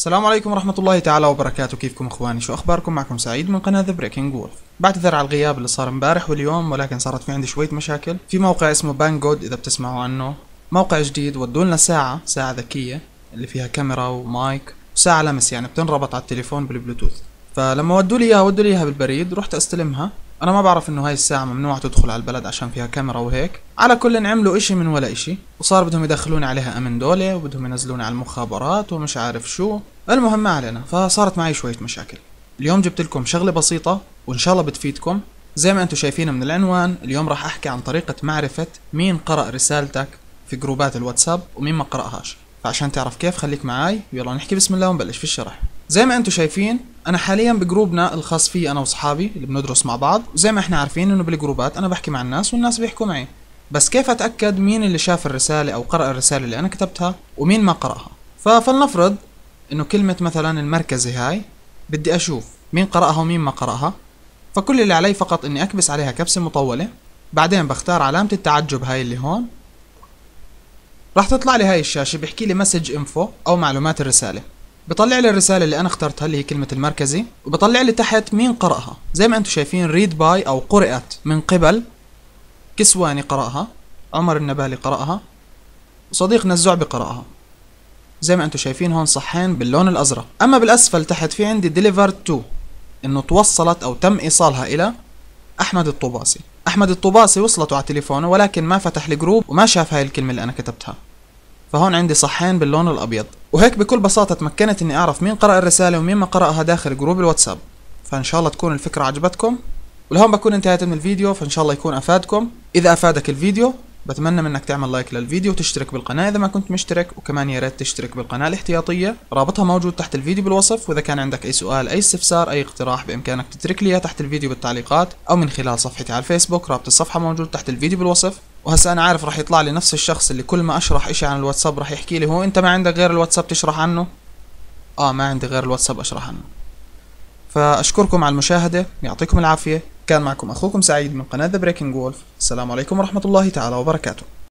السلام عليكم ورحمة الله تعالى وبركاته كيفكم اخواني شو اخباركم معكم سعيد من قناة ذا بريكنج وولف بعتذر على الغياب اللي صار امبارح واليوم ولكن صارت في عندي شوية مشاكل في موقع اسمه بانجود اذا بتسمعوا عنه موقع جديد ودوا لنا ساعة ساعة ذكية اللي فيها كاميرا ومايك وساعة لمس يعني بتنربط على التليفون بالبلوتوث فلما ودوا لي اياها ودوا لي اياها بالبريد رحت استلمها انا ما بعرف انه هاي الساعة ممنوع تدخل على البلد عشان فيها كاميرا وهيك على كل عملوا اشي من ولا اشي وصار بدهم يدخلوني عليها امن دولة وبدهم ينزلوني على المخابرات ومش عارف شو المهم ما علينا فصارت معي شوية مشاكل اليوم جبت لكم شغلة بسيطة وان شاء الله بتفيدكم زي ما انتم شايفين من العنوان اليوم راح احكي عن طريقة معرفة مين قرأ رسالتك في جروبات الواتساب ومين ما قرأهاش فعشان تعرف كيف خليك معاي ويلا نحكي بسم الله ونبلش في الشرح زي ما انتم شايفين انا حاليا بجروبنا الخاص في انا واصحابي اللي بندرس مع بعض وزي ما احنا عارفين انه بالجروبات انا بحكي مع الناس والناس بيحكوا معي بس كيف اتاكد مين اللي شاف الرساله او قرا الرساله اللي انا كتبتها ومين ما قراها فلنفرض انه كلمه مثلا المركزي هاي بدي اشوف مين قراها ومين ما قراها فكل اللي علي فقط اني اكبس عليها كبسه مطوله بعدين بختار علامه التعجب هاي اللي هون راح تطلع لي هاي الشاشه بيحكي لي مسج انفو او معلومات الرساله بطلع لي الرسالة اللي أنا اخترتها اللي هي كلمة المركزي وبطلع لي تحت مين قرأها زي ما أنتم شايفين ريد باي أو قرأت من قبل كسواني قرأها عمر النبالي قرأها وصديقنا الزعبي قرأها زي ما أنتم شايفين هون صحين باللون الأزرق أما بالأسفل تحت في عندي delivered to إنه توصلت أو تم إيصالها إلى أحمد الطباسي أحمد الطباسي وصلته على تليفونه ولكن ما فتح الجروب وما شاف هاي الكلمة اللي أنا كتبتها فهون عندي صحين باللون الأبيض وهيك بكل بساطة تمكنت اني اعرف مين قرأ الرسالة ومين ما قرأها داخل جروب الواتساب فان شاء الله تكون الفكرة عجبتكم ولهون بكون انتهيت من الفيديو فان شاء الله يكون افادكم اذا افادك الفيديو بتمنى منك تعمل لايك للفيديو وتشترك بالقناة إذا ما كنت مشترك وكمان يا ريت تشترك بالقناة الاحتياطية رابطها موجود تحت الفيديو بالوصف وإذا كان عندك أي سؤال أي استفسار أي اقتراح بإمكانك تترك لي تحت الفيديو بالتعليقات أو من خلال صفحتي على الفيسبوك رابط الصفحة موجود تحت الفيديو بالوصف وهسا انا عارف راح يطلع لي نفس الشخص اللي كل ما اشرح اشي عن الواتساب راح يحكي لي هو انت ما عندك غير الواتساب تشرح عنه اه ما عندي غير الواتساب اشرح عنه فاشكركم على المشاهدة يعطيكم العافية كان معكم أخوكم سعيد من قناة The Breaking Wolf السلام عليكم ورحمة الله تعالى وبركاته